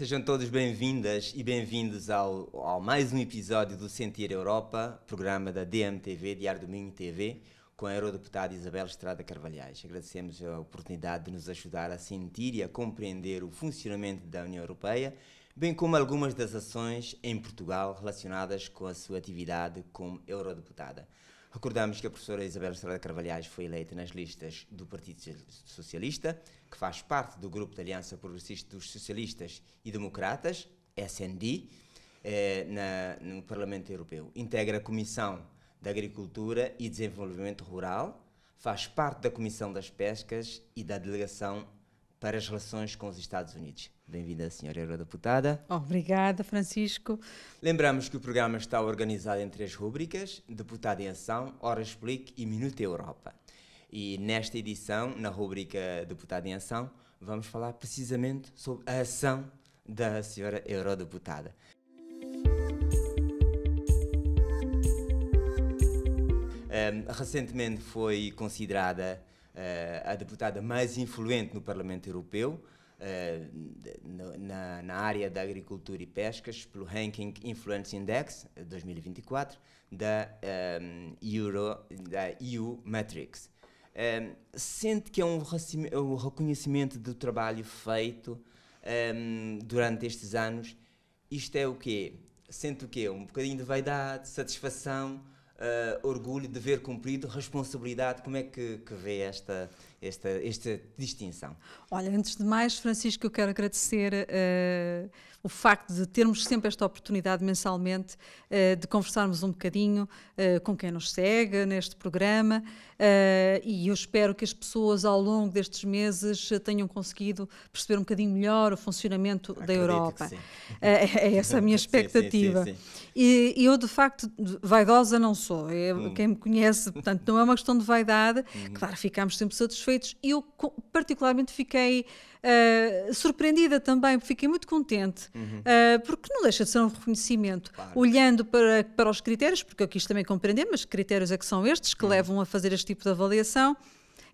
Sejam todos bem-vindas e bem-vindos ao, ao, mais um episódio do Sentir Europa, programa da DMTV, Diário Domingo TV, com a eurodeputada Isabel Estrada Carvalhais. Agradecemos a oportunidade de nos ajudar a sentir e a compreender o funcionamento da União Europeia, bem como algumas das ações em Portugal relacionadas com a sua atividade como eurodeputada. Recordamos que a professora Isabel Estrada Carvalhais foi eleita nas listas do Partido Socialista, que faz parte do grupo de Aliança Progressista dos Socialistas e Democratas, SND, eh, na, no Parlamento Europeu. Integra a Comissão da Agricultura e Desenvolvimento Rural, faz parte da Comissão das Pescas e da Delegação para as relações com os Estados Unidos. Bem-vinda, senhora Eurodeputada. Obrigada, Francisco. Lembramos que o programa está organizado em três rubricas: Deputado em Ação, Hora Explique e Minuto Europa. E nesta edição, na rubrica Deputado em Ação, vamos falar precisamente sobre a ação da senhora Eurodeputada. Um, recentemente foi considerada eh, a deputada mais influente no Parlamento Europeu, eh, na, na, área da agricultura e pescas pelo ranking Influence Index 2024 eh, da, um, Euro, da EU Matrix. Um, sente que é, é um, reconhecimento do trabalho feito durante estes anos. Isto é o quê? Sente o quê? Um bocadinho de vaidade, satisfação eh, orgulho, dever cumprido, responsabilidade. Como é que, que vê esta, esta, esta distinção. Olha, antes de mais, Francisco, eu quero agradecer uh, o facto de termos sempre esta oportunidade mensalmente uh, de conversarmos um bocadinho uh, com quem nos segue neste programa e eu espero que as pessoas ao longo destes meses tenham conseguido perceber um bocadinho melhor o funcionamento Acredito da Europa. É, é essa a minha expectativa. sim, sim, sim, e eu, de facto, vaidosa não sou. Eu, hum. Quem me conhece, portanto, não é uma questão de vaidade. Hum. Claro, ficamos sempre satisfeitos e eu, particularmente, fiquei uh, surpreendida também, fiquei muito contente, uhum. uh, porque não deixa de ser um reconhecimento. Claro. Olhando para, para os critérios, porque eu quis também compreender, mas critérios é que são estes que uhum. levam a fazer este tipo de avaliação.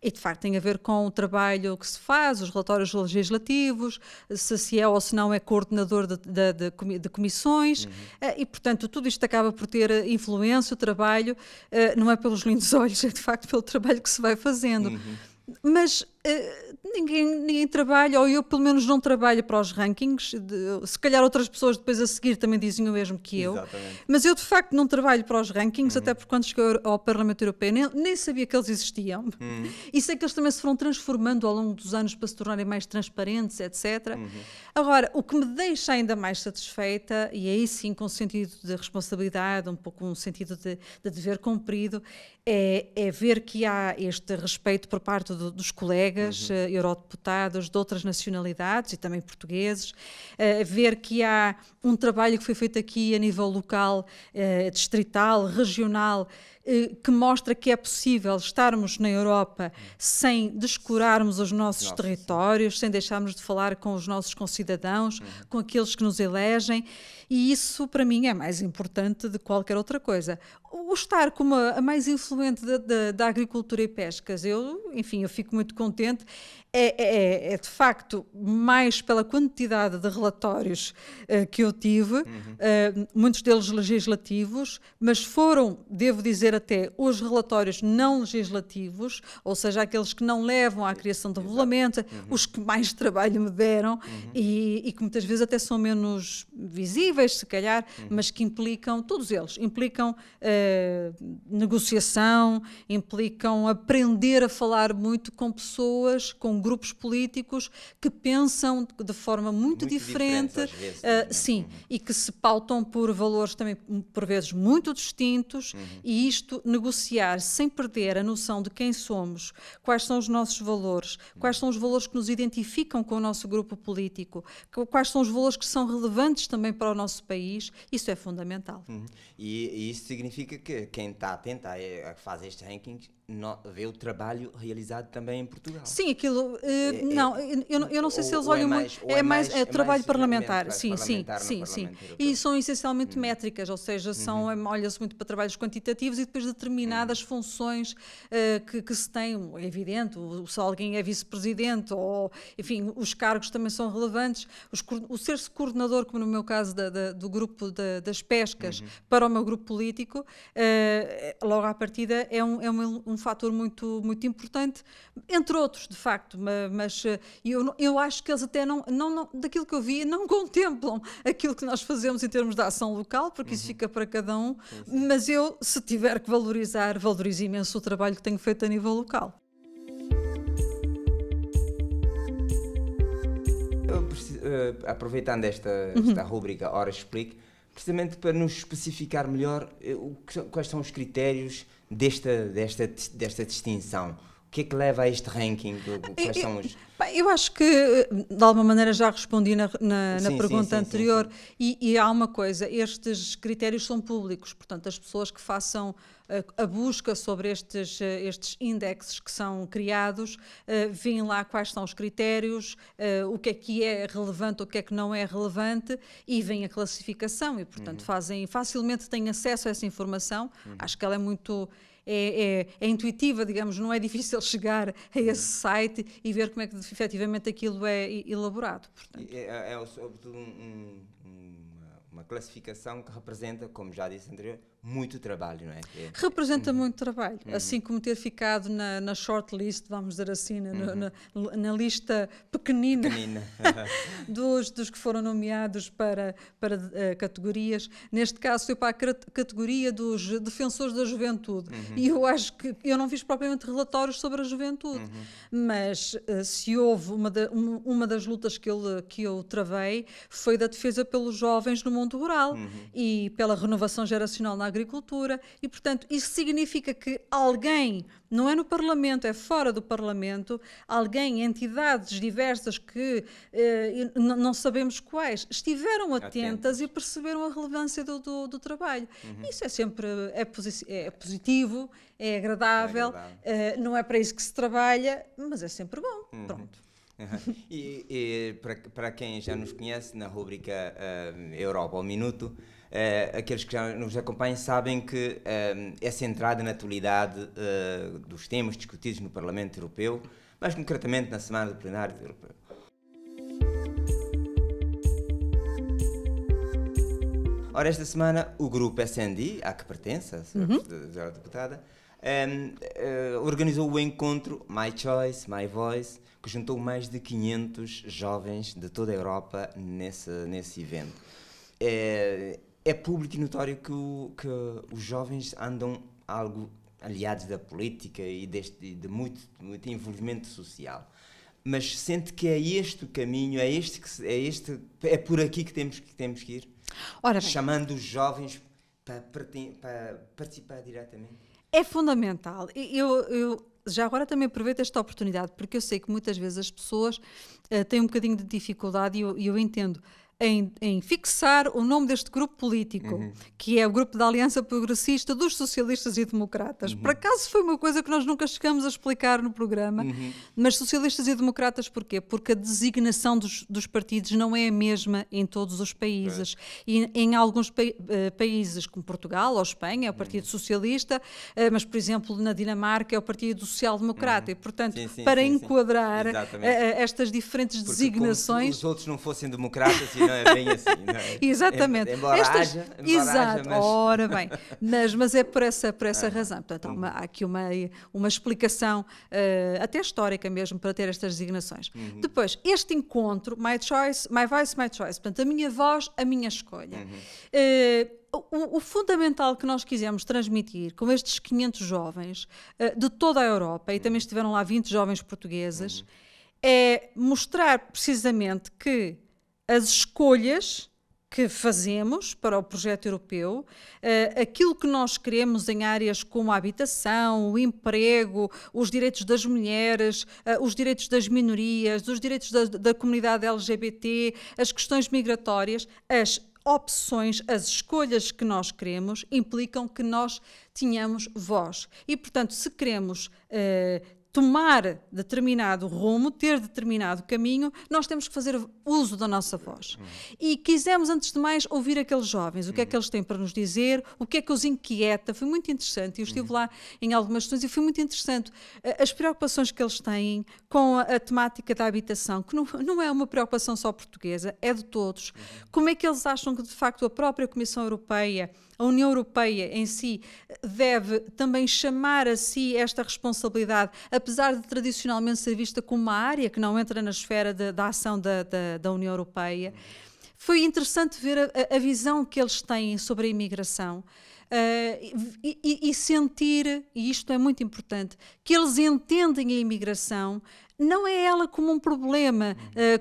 E de facto tem a ver com o trabalho que se faz, os relatórios legislativos, se, se é ou se não é coordenador de, de, de comissões, uhum. Eh, e portanto tudo isto acaba por ter eh, influência, o trabalho, eh, não é pelos lindos olhos, é de facto pelo trabalho que se vai fazendo. Uhum. Mas uh, ninguém, ninguém trabalha, ou eu pelo menos não trabalho para os rankings. De, se calhar outras pessoas depois a seguir também dizem o mesmo que eu. Exatamente. Mas eu de facto não trabalho para os rankings, uhum. até porque quando cheguei ao Parlamento Europeu nem, nem sabia que eles existiam. Uhum. E sei que eles também se foram transformando ao longo dos anos para se tornarem mais transparentes, etc. Uhum. Agora, o que me deixa ainda mais satisfeita, e aí sim com sentido de responsabilidade, um pouco um sentido de, de dever cumprido, é, é ver que há este respeito por parte do, dos colegas. Uhum eh, eurodeputados de outras nacionalidades e também portugueses, eh, ver que há um trabalho que foi feito aqui a nível local, eh, distrital, regional, eh, que mostra que é possível estarmos na Europa sem descurarmos os nossos Nossa. territórios, sem deixarmos de falar com os nossos concidadãos, uhum. com aqueles que nos elegem, e isso para mim é mais importante de qualquer outra coisa. O estar como a, mais influente da, da, agricultura e pescas, eu, enfim, eu fico muito contente. É, é, é, é de facto mais pela quantidade de relatórios uh, que eu tive, uhum. uh, muitos deles legislativos, mas foram, devo dizer, até os relatórios não legislativos, ou seja, aqueles que não levam à criação de regulamento, uhum. os que mais trabalho me deram uhum. e, e, que muitas vezes até são menos visíveis, se calhar, uhum. mas que implicam, todos eles, implicam uh, negociação, implicam aprender a falar muito com pessoas, com grupos políticos que pensam de forma muito, muito diferente, diferente vezes, uh, sim, uhum. e que se pautam por valores também, por vezes, muito distintos, uhum. e isto isto, negociar sem perder a noção de quem somos, quais são os nossos valores, quais são os valores que nos identificam com o nosso grupo político, quais são os valores que são relevantes também para o nosso país, isso é fundamental. Uhum. E, e, isso significa que quem está atento a, a fazer este ranking no, vê o trabalho realizado também em Portugal. Sim, aquilo. Uh, é, não, eu, eu, não sei ou, se eles é olham é, é mais, muito. É mais, é trabalho mais parlamentar. Sim, parlamentar sim, sim, sim. E são essencialmente uhum. métricas, ou seja, são uhum. Eh, olha-se muito para trabalhos quantitativos e depois determinadas uhum. funções uh, que, que, se têm. É evidente, se alguém é vice-presidente ou, enfim, os cargos também são relevantes. Os, o ser-se coordenador, como no meu caso da, da, do grupo da, das pescas, uhum. para o meu grupo político, uh, logo à partida é um, é um, um um fator muito, muito importante, entre outros, de facto, mas eh, eu, eu acho que eles até não, não, não daquilo que eu vi, não contemplam aquilo que nós fazemos em termos de ação local, porque uhum. isso fica para cada um, mas eu, se tiver que valorizar, valorizo imenso o trabalho que tenho feito a nível local. Eh, aproveitando esta, uhum. rubrica Hora Explique, precisamente para nos especificar melhor eh, quais são os critérios desta, desta, desta distinção. O que é que leva a este ranking? Quais são os... Eu acho que, eh, de alguma maneira, já respondi na, na, sim, na pergunta sim, sim, anterior. E, e, há uma coisa: estes critérios são públicos, portanto, as pessoas que façam eh, a, busca sobre estes, eh, estes índices que são criados, uh, veem lá quais são os critérios, uh, o que é que é relevante, o que é que não é relevante, e vem a classificação, e, portanto, uhum. fazem facilmente têm acesso a essa informação. Uhum. Acho que ela é muito é, é, é, intuitiva, digamos, não é difícil chegar a esse site e ver como é que efetivamente aquilo é elaborado. Portanto. É, é, é sobretudo um, um, uma, uma classificação que representa, como já disse anteriormente, muito trabalho, não é? é. Representa uhum. muito trabalho, uhum. assim como ter ficado na, na shortlist, vamos dizer assim, na, uhum. na, na lista pequenina, pequenina. dos, dos que foram nomeados para, para uh, categorias. Neste caso, foi para a categoria dos defensores da juventude. Uhum. E eu acho que eu não fiz propriamente relatórios sobre a juventude, uhum. mas uh, se houve uma, da, uma, uma, das lutas que, ele, que eu travei foi da defesa pelos jovens no mundo rural e pela renovação geracional na agricultura agricultura, e portanto isso significa que alguém, não é no Parlamento, é fora do Parlamento, alguém, entidades diversas que eh, não sabemos quais, estiveram atentas, Atentos. e perceberam a relevância do, do, do trabalho. Uhum. Isso é sempre é, posi é positivo, é agradável, é agradável. Eh, não é para isso que se trabalha, mas é sempre bom. Uhum. Pronto. Uhum. E, e para, para quem já nos conhece, na rubrica uh, Europa ao Minuto, Uh, aqueles que já nos acompanham sabem que uh, essa entrada na atualidade uh, dos temas discutidos no Parlamento Europeu, mais concretamente na Semana do Plenário Europeu. Ora, esta semana o grupo SND, a que pertence a senhora uhum. deputada, um, ehm, eh, organizou o encontro My Choice, My Voice, que juntou mais de 500 jovens de toda a Europa nesse, nesse evento. É, é público e notório que, o, que os jovens andam algo aliados da política e deste, de muito, muito envolvimento social. Mas sente que é este o caminho, é este que, é este é por aqui que temos que temos que ir. Ora bem. Chamando os jovens para, para participar diretamente. É fundamental. Eu, eu já agora também aproveito esta oportunidade porque eu sei que muitas vezes as pessoas uh, têm um bocadinho de dificuldade e eu, eu entendo em, em, fixar o nome deste grupo político, uhum. que é o grupo da Aliança Progressista dos Socialistas e Democratas. Uhum. Por acaso foi uma coisa que nós nunca chegamos a explicar no programa, uhum. mas Socialistas e Democratas porquê? Porque a designação dos, dos, partidos não é a mesma em todos os países. É. E em alguns pa eh, países, como Portugal ou Espanha, é o uhum. Partido Socialista, eh, mas, por exemplo, na Dinamarca é o Partido Social Democrata. Uhum. E, portanto, sim, sim, para sim, enquadrar eh, estas diferentes Porque designações. Como se os outros não fossem democratas não é bem assim, não é? Exatamente. Embora Estas, haja, embora exato, haja, mas... ora bem. mas mas é por essa, por essa ah, razão. Portanto, há, hum. uma, há, aqui uma, uma explicação, uh, até histórica mesmo, para ter estas designações. Uhum. Depois, este encontro, My Choice, My Voice, My Choice, portanto, a minha voz, a minha escolha. Uhum. Uh, o, o, fundamental que nós quisemos transmitir com estes 500 jovens uh, de toda a Europa, e também uhum. estiveram lá 20 jovens portuguesas, uhum. é mostrar precisamente que as escolhas que fazemos para o projeto europeu, eh, aquilo que nós queremos em áreas como a habitação, o emprego, os direitos das mulheres, eh, os direitos das minorias, os direitos da, da comunidade LGBT, as questões migratórias, as opções, as escolhas que nós queremos implicam que nós tenhamos voz. E, portanto, se queremos uh, tomar determinado rumo, ter determinado caminho, nós temos que fazer uso da nossa voz. E quisemos, antes de mais, ouvir aqueles jovens, o que é que eles têm para nos dizer, o que é que os inquieta. Foi muito interessante. Eu estive lá em algumas sessões e foi muito interessante eh, as preocupações que eles têm com a, a temática da habitação, que não, não, é uma preocupação só portuguesa, é de todos. Como é que eles acham que, de facto, a própria Comissão Europeia a União Europeia em si eh, deve também chamar a si esta responsabilidade, apesar de tradicionalmente ser vista como uma área que não entra na esfera de, da ação da, da, da, União Europeia. Foi interessante ver a, a, visão que eles têm sobre a imigração. Uh, e, e, sentir, e isto é muito importante, que eles entendem a imigração não é ela como um problema, eh,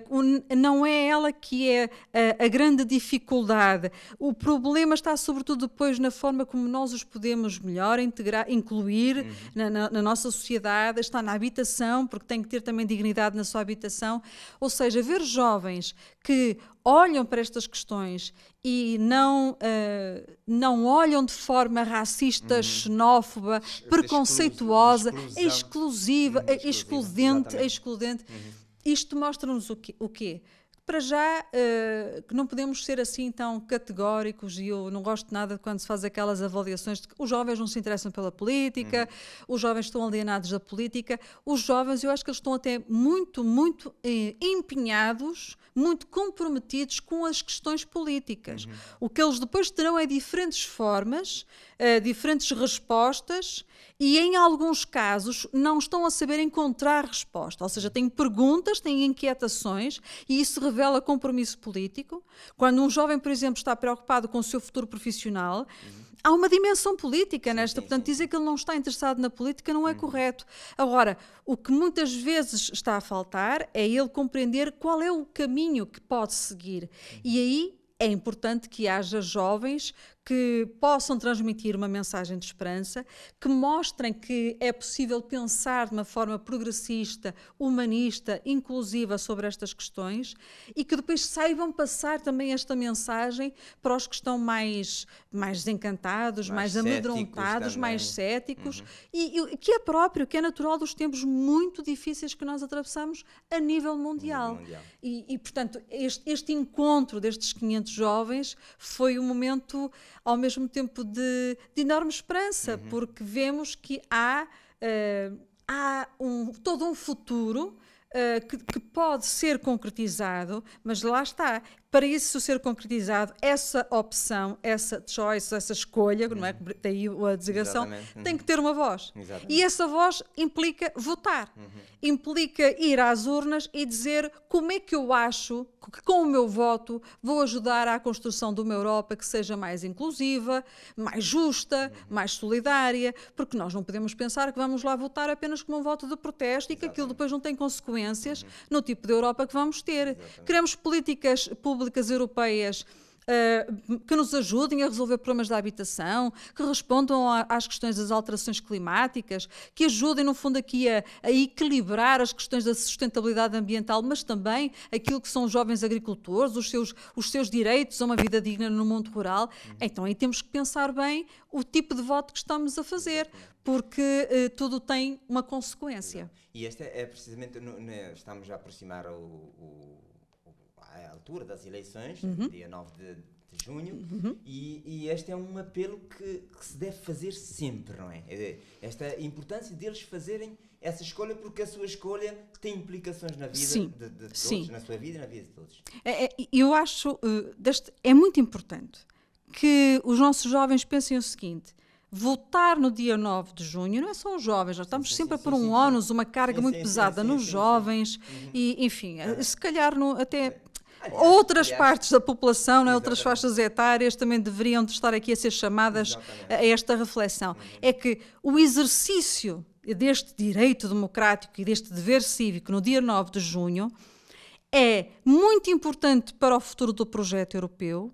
não é ela que é eh, a grande dificuldade. O problema está sobretudo depois na forma como nós os podemos melhor integrar, incluir uhum. na, na, na, nossa sociedade, está na habitação, porque tem que ter também dignidade na sua habitação. Ou seja, ver jovens que olham para estas questões e não, uh, não olham de forma racista, uhum. xenófoba, preconceituosa, exclusão. Uhum, exclusiva, excludente, excludente. Uhum. Isto mostra-nos o quê? O quê? para já uh, que não podemos ser assim tão categóricos e eu não gosto nada de quando se faz aquelas avaliações de que os jovens não se interessam pela política, uhum. os jovens estão alienados da política. Os jovens, eu acho que eles estão até muito, muito eh, empenhados, muito comprometidos com as questões políticas. Uhum. O que eles depois terão é diferentes formas eh, diferentes respostas e, em alguns casos, não estão a saber encontrar resposta. Ou seja, têm perguntas, têm inquietações e isso revela compromisso político. Quando um jovem, por exemplo, está preocupado com o seu futuro profissional. Uhum. Há uma dimensão política sim, nesta, sim, portanto, sim. dizer que ele não está interessado na política não é uhum. correto. Agora, o que muitas vezes está a faltar é ele compreender qual é o caminho que pode seguir. Uhum. E aí é importante que haja jovens que possam transmitir uma mensagem de esperança, que mostrem que é possível pensar de uma forma progressista, humanista, inclusiva sobre estas questões e que depois saibam passar também esta mensagem para os que estão mais, mais desencantados, mais, mais amedrontados, também. mais céticos uhum. e, e, que é próprio, que é natural dos tempos muito difíceis que nós atravessamos a nível mundial. mundial. E, e, portanto, este, este encontro destes 500 jovens foi um momento ao mesmo tempo de, de enorme esperança, uhum. porque vemos que há, uh, há um, todo um futuro. Uh, que, que, pode ser concretizado, mas lá está, para isso ser concretizado, essa opção, essa choice, essa escolha, uhum. não é? Uhum. a designação, Exatamente. tem uhum. que ter uma voz. Exatamente. E essa voz implica votar, uhum. implica ir às urnas e dizer como é que eu acho que com o meu voto vou ajudar à construção de uma Europa que seja mais inclusiva, mais justa, uhum. mais solidária, porque nós não podemos pensar que vamos lá votar apenas como um voto de protesto Exatamente. e que aquilo depois não tem consequências uhum. no tipo de Europa que vamos ter. Queremos políticas públicas públicas europeias Uh, que nos ajudem a resolver problemas da habitação, que respondam a, às questões das alterações climáticas, que ajudem, no fundo, aqui a, a, equilibrar as questões da sustentabilidade ambiental, mas também aquilo que são os jovens agricultores, os seus, os seus direitos a uma vida digna no mundo rural. Então, aí temos que pensar bem o tipo de voto que estamos a fazer, porque uh, tudo tem uma consequência. E esta é precisamente, no, no, estamos a aproximar o, o à altura das eleições, uhum. dia 9 de, de junho, uhum. e, e, este é um apelo que, que, se deve fazer sempre, não é? Esta importância deles fazerem essa escolha, porque a sua escolha tem implicações na vida Sim. de, de todos, Sim. na sua vida e na vida de todos. É, é eu acho, uh, deste, é muito importante que os nossos jovens pensem o seguinte, votar no dia 9 de junho, não é só os jovens, nós estamos sim, sempre sim, a pôr um ónus, uma carga sim, muito pesada nos jovens uhum. e, enfim, eh, ah. se calhar no, até outras partes da população, é? outras faixas etárias também deveriam de estar aqui a ser chamadas Exatamente. a esta reflexão. Uhum. É que o exercício deste direito democrático e deste dever cívico no dia 9 de junho é muito importante para o futuro do projeto europeu.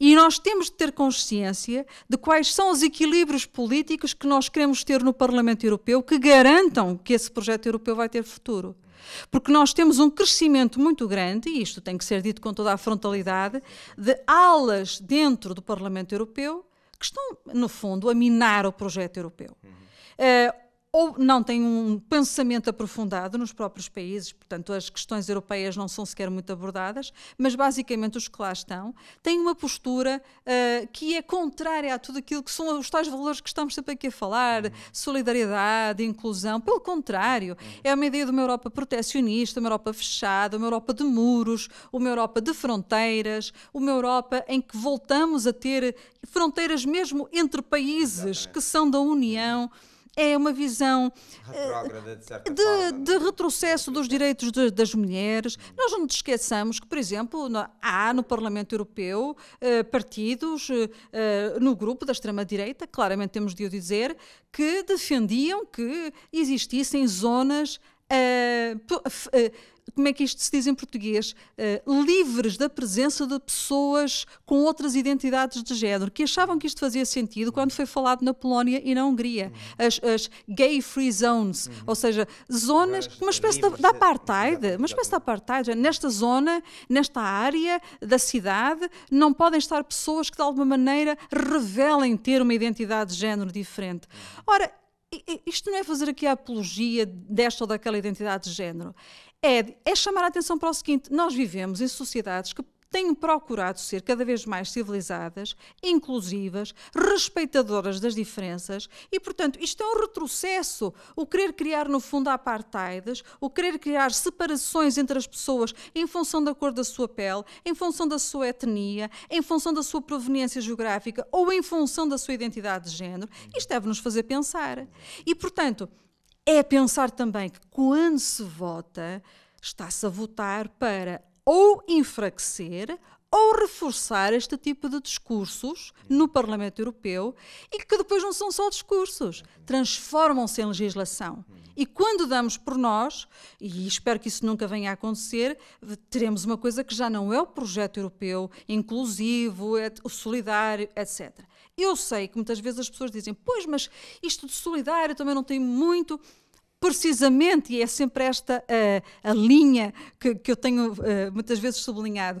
E nós temos de ter consciência de quais são os equilíbrios políticos que nós queremos ter no Parlamento Europeu que garantam que esse projeto europeu vai ter futuro. Porque nós temos um crescimento muito grande, e isto tem que ser dito com toda a frontalidade, de alas dentro do Parlamento Europeu que estão, no fundo, a minar o projeto europeu. Uhum. Uh, ou não têm um pensamento aprofundado nos próprios países, portanto, as questões europeias não são sequer muito abordadas, mas basicamente os que lá estão têm uma postura uh, que é contrária a tudo aquilo que são os tais valores que estamos sempre aqui a falar, uhum. solidariedade, inclusão. Pelo contrário, uhum. é uma ideia de uma Europa proteccionista, uma Europa fechada, uma Europa de muros, uma Europa de fronteiras, uma Europa em que voltamos a ter fronteiras mesmo entre países Exatamente. que são da União. Uhum é uma visão eh, Retrógrada, de, certa de, forma. de retrocesso dos direitos de, das mulheres. Hum. Nós não nos esqueçamos que, por exemplo, há no Parlamento Europeu eh, partidos eh, no grupo da extrema-direita, claramente temos de o dizer, que defendiam que existissem zonas. Uh, como é que isto se diz em português, uh, livres da presença de pessoas com outras identidades de género, que achavam que isto fazia sentido quando foi falado na Polónia e na Hungria. Uhum. As, as, gay free zones, uhum. ou seja, zonas, Mas, uma espécie de, é, apartheid, uma espécie de apartheid. Nesta zona, nesta área da cidade, não podem estar pessoas que de alguma maneira revelem ter uma identidade de género diferente. Ora, isto não é fazer aqui a apologia desta ou daquela identidade de género é, é chamar a atenção para o seguinte: nós vivemos em sociedades que têm procurado ser cada vez mais civilizadas, inclusivas, respeitadoras das diferenças e, portanto, isto é um retrocesso. O querer criar, no fundo, apartheides, o querer criar separações entre as pessoas em função da cor da sua pele, em função da sua etnia, em função da sua proveniência geográfica ou em função da sua identidade de género, isto deve nos fazer pensar. E, portanto, é pensar também que quando se vota, está-se a votar para ou enfraquecer ou reforçar este tipo de discursos no Parlamento Europeu e que depois não são só discursos, transformam-se em legislação. E quando damos por nós, e espero que isso nunca venha a acontecer, teremos uma coisa que já não é o projeto europeu inclusivo, é solidário, etc. Eu sei que muitas vezes as pessoas dizem, pois, mas isto de solidário também não tem muito. Precisamente, e é sempre esta uh, a linha que, que eu tenho uh, muitas vezes sublinhado,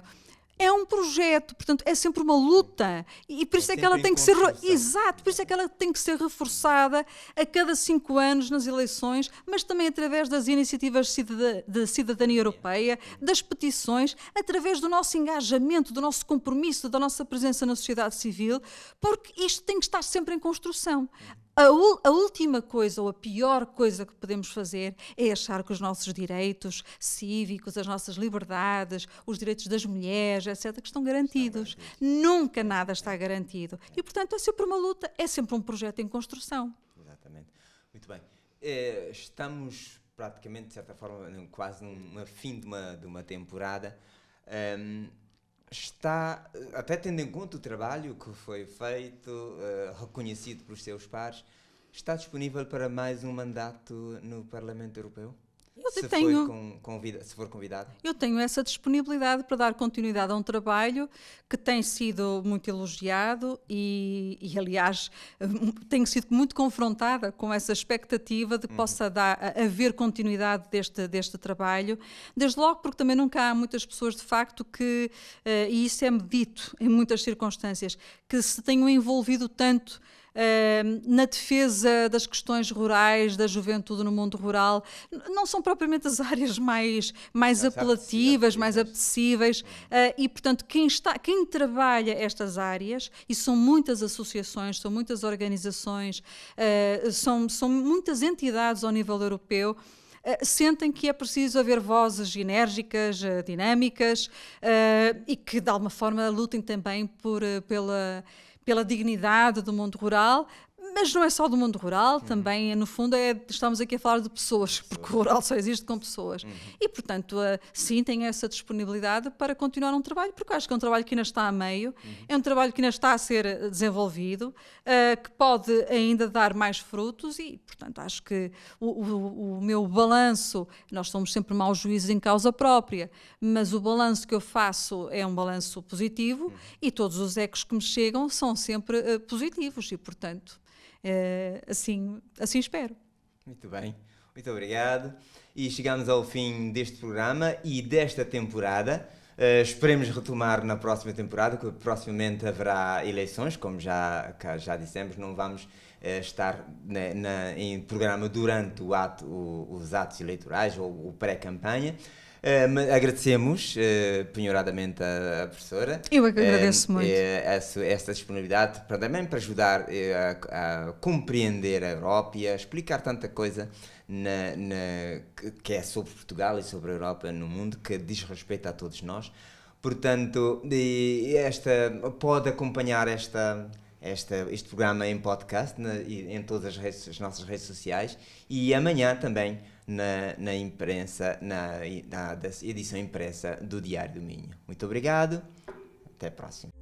é um projeto, portanto, é sempre uma luta. E por é isso é, é que ela tem que ser. Exato, por isso é que ela tem que ser reforçada a cada cinco anos nas eleições, mas também através das iniciativas de cidadania europeia, das petições, através do nosso engajamento, do nosso compromisso, da nossa presença na sociedade civil, porque isto tem que estar sempre em construção. A, a, última coisa ou a pior coisa que podemos fazer é achar que os nossos direitos cívicos, as nossas liberdades, os direitos das mulheres, etc., que estão garantidos. Nunca nada está garantido. E, portanto, é sempre uma luta, é sempre um projeto em construção. Exatamente. Muito bem. Eh, estamos praticamente, de certa forma, quase no fim de uma, de uma temporada. Ehm, está, até tendo em conta o trabalho que foi feito, uh, reconhecido pelos seus pares, está disponível para mais um mandato no Parlamento Europeu? Eu se, tenho, for convida, se for convidado? Eu tenho essa disponibilidade para dar continuidade a um trabalho que tem sido muito elogiado e, e aliás, tenho sido muito confrontada com essa expectativa de que uhum. possa dar, haver continuidade deste, deste trabalho, desde logo porque também nunca há muitas pessoas de facto que, eh, e isso é-me dito em muitas circunstâncias, que se tenham envolvido tanto Ehm, na defesa das questões rurais, da juventude no mundo rural, não são propriamente as áreas mais, mais apelativas, mais é apetecíveis, eh, e portanto quem, está, quem trabalha estas áreas, e são muitas associações, são muitas organizações, eh, são, são muitas entidades ao nível europeu, eh, sentem que é preciso haver vozes enérgicas, dinâmicas e que de alguma forma lutem também por, pela, pela dignidade do mundo rural, mas não é só do mundo rural, uhum. também, no fundo, é, estamos aqui a falar de pessoas, porque o rural só existe com pessoas. Uhum. E, portanto, eh, sim, tem essa disponibilidade para continuar um trabalho, porque acho que é um trabalho que ainda está a meio, uhum. é um trabalho que ainda está a ser eh, desenvolvido, uh, que pode ainda dar mais frutos e, portanto, acho que o, o, o meu balanço, nós somos sempre maus juízes em causa própria, mas o balanço que eu faço é um balanço positivo uhum. e todos os ecos que me chegam são sempre uh, positivos e, portanto, eh, assim, assim espero. Muito bem. Muito obrigado. E chegamos ao fim deste programa e desta temporada. Uh, esperemos retomar na próxima temporada, que proximamente haverá eleições, como já, já dissemos, não vamos uh, estar na, na, em programa durante ato, o, os atos eleitorais ou, ou pré-campanha. Uh, agradecemos uh, penhoradamente à, professora. Eu é que agradeço uh, muito. Uh, esta disponibilidade para, também para ajudar a, a, compreender a Europa e a explicar tanta coisa na, na, que, é sobre Portugal e sobre a Europa no mundo que diz respeito a todos nós. Portanto, esta, pode acompanhar esta, este programa em podcast na, em todas as, redes, as nossas redes sociais e amanhã também na, na imprensa, na, na edição impressa do Diário do Minho. Muito obrigado, até a próxima.